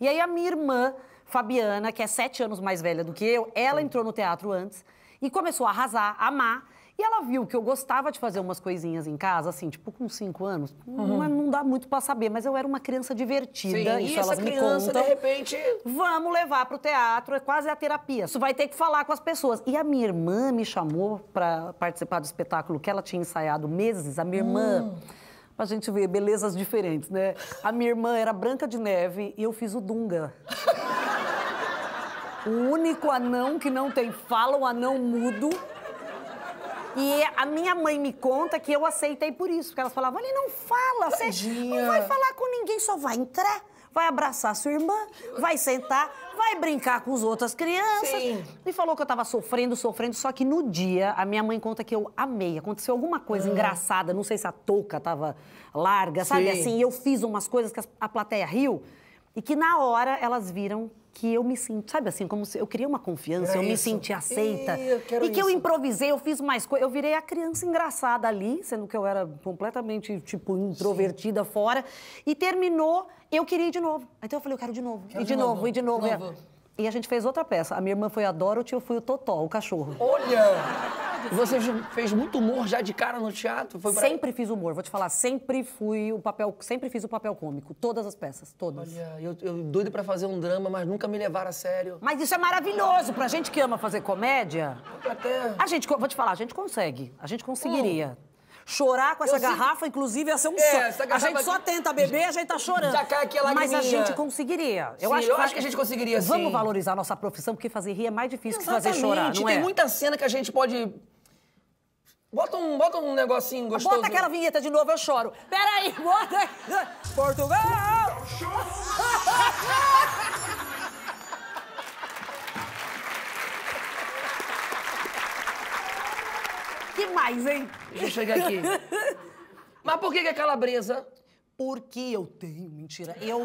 E aí a minha irmã, Fabiana, que é sete anos mais velha do que eu, ela entrou no teatro antes e começou a arrasar, a amar. E ela viu que eu gostava de fazer umas coisinhas em casa, assim, tipo, com cinco anos. Uhum. Não, não, dá muito para saber, mas eu era uma criança divertida. Sim, isso elas criança, me contam. De repente. Vamos levar pro teatro, é quase a terapia. Isso vai ter que falar com as pessoas. E a minha irmã me chamou para participar do espetáculo que ela tinha ensaiado meses. A minha hum. irmã Pra gente ver belezas diferentes, né? A minha irmã era Branca de Neve e eu fiz o Dunga. O único anão que não tem fala, o anão mudo. E a minha mãe me conta que eu aceitei por isso, porque ela falava ele não fala, você não vai falar com ninguém, só vai entrar vai abraçar sua irmã, vai sentar, vai brincar com as outras crianças. Sim. E falou que eu tava sofrendo, sofrendo, só que no dia a minha mãe conta que eu amei. Aconteceu alguma coisa ah. engraçada, não sei se a touca tava larga, sabe assim? E eu fiz umas coisas que a plateia riu e que na hora elas viram que eu me senti, sabe assim, como se eu queria uma confiança, Era eu isso. me senti aceita. E, eu quero e que isso. eu improvisei, eu fiz mais coisas. Eu virei a criança engraçada ali, sendo que eu era completamente, tipo, introvertida Sim. fora. E terminou, eu queria ir de novo. Então eu falei, eu quero de novo. Quero e de, de novo, novo, e de novo. É. novo. E a gente fez outra peça. A minha irmã foi a Dorothy, eu fui o Totó, o cachorro. Olha! Você fez muito humor já de cara no teatro? Foi pra... Sempre fiz humor, vou te falar. Sempre fui o papel, sempre fiz o papel cômico. Todas as peças, todas. Olha, eu, eu doido pra fazer um drama, mas nunca me levaram a sério. Mas isso é maravilhoso pra gente que ama fazer comédia. Até... A gente, vou te falar, a gente consegue. A gente conseguiria. Hum chorar com essa eu garrafa, inclusive, ia ser um é, sonho. A gente só tenta beber, a gente tá chorando. Já cai aqui, Mas a gente conseguiria. Eu, sim, acho, eu que... acho que a gente conseguiria, Vamos sim. valorizar a nossa profissão, porque fazer rir é mais difícil Exatamente. que fazer chorar, não é? Tem muita cena que a gente pode Bota um, bota um negocinho gostoso. Bota aquela vinheta de novo, eu choro. Peraí, bota... Portugal! que mais, hein? Deixa eu chegar aqui. Mas por que, que é calabresa? Porque eu tenho... Mentira, eu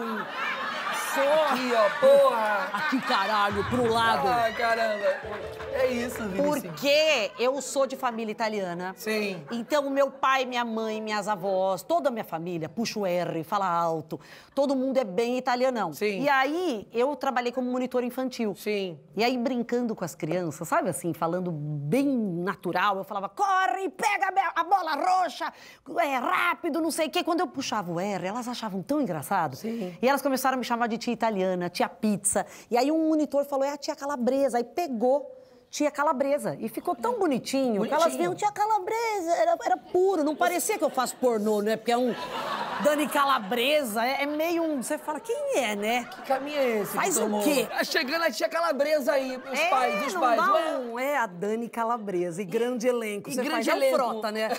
professor! Aqui, ó, porra! Aqui, caralho, pro lado! Ah, caramba! É isso, Vinicius. Porque eu sou de família italiana. Sim. Então, meu pai, minha mãe, minhas avós, toda a minha família puxa o R, fala alto. Todo mundo é bem italianão. Sim. E aí, eu trabalhei como monitor infantil. Sim. E aí, brincando com as crianças, sabe assim, falando bem natural, eu falava, corre, pega a bola roxa, é rápido, não sei o quê. Quando eu puxava o R, elas achavam tão engraçado. Sim. E elas começaram a me chamar de tia italiana, tia pizza. E aí um monitor falou, é a tia calabresa. Aí pegou tia calabresa. E ficou tão bonitinho, bonitinho. que elas viam tia calabresa, era, era puro, não parecia que eu faço pornô, né? Porque é um Dani Calabresa, é, é meio um... Você fala, quem é, né? Que caminho é esse Faz o quê? Tá chegando a tia calabresa aí, os é, pais, os pais. Não, é? é a Dani Calabresa, e grande elenco. E você grande faz, elenco. é o Frota, né? É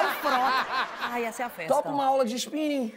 o Frota. Ai, essa é a festa. Topa uma aula de spinning?